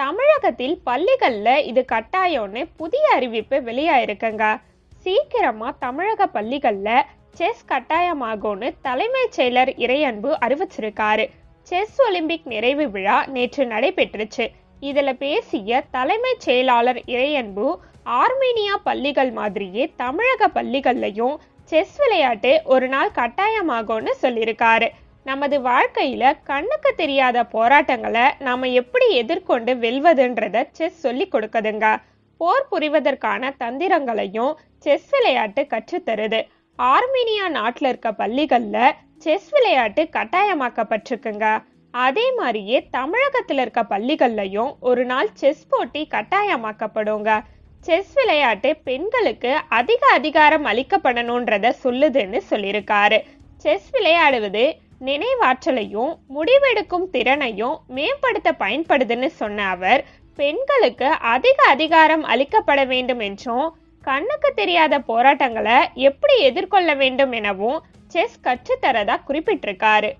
தமிழகத்தில் பள்ளிகளில் இது கட்டாயம்னு புதிய அறிவிப்பு வெளியாயிருக்குங்க சீக்கிரமாக தமிழக பள்ளிகளில் செஸ் கட்டாயமாகும்னு தலைமைச் செயலர் இறையன்பு அறிவிச்சிருக்காரு செஸ் ஒலிம்பிக் நிறைவு விழா நேற்று நடைபெற்றுச்சு இதில் பேசிய தலைமைச் செயலாளர் இறையன்பு ஆர்மீனியா பள்ளிகள் மாதிரியே தமிழக பள்ளிகள்லையும் செஸ் விளையாட்டு ஒரு நாள் கட்டாயமாகும்னு சொல்லியிருக்காரு நமது வாழ்க்கையில் கண்ணுக்கு தெரியாத போராட்டங்களை நாம் எப்படி எதிர்கொண்டு வெல்வதுன்றத செஸ் சொல்லி கொடுக்குதுங்க போர் புரிவதற்கான தந்திரங்களையும் செஸ் விளையாட்டு கற்றுத்தருது ஆர்மீனியா நாட்டில் இருக்க பள்ளிகளில் செஸ் விளையாட்டு கட்டாயமாக்கப்பட்டிருக்குங்க அதே மாதிரியே தமிழகத்தில் இருக்க பள்ளிகள்லையும் ஒரு நாள் செஸ் போட்டி கட்டாயமாக்கப்படுங்க செஸ் விளையாட்டு பெண்களுக்கு அதிக அதிகாரம் அளிக்கப்படணுன்றத சொல்லுதுன்னு சொல்லியிருக்காரு செஸ் விளையாடுவது நினைவாற்றலையும் முடிவெடுக்கும் திறனையும் மேம்படுத்த பயன்படுதுன்னு சொன்ன அவர் பெண்களுக்கு அதிக அதிகாரம் அளிக்கப்பட வேண்டும் என்றும் கண்ணுக்கு தெரியாத போராட்டங்களை எப்படி எதிர்கொள்ள வேண்டும் எனவும் செஸ் கற்றுத்தரதா குறிப்பிட்டிருக்காரு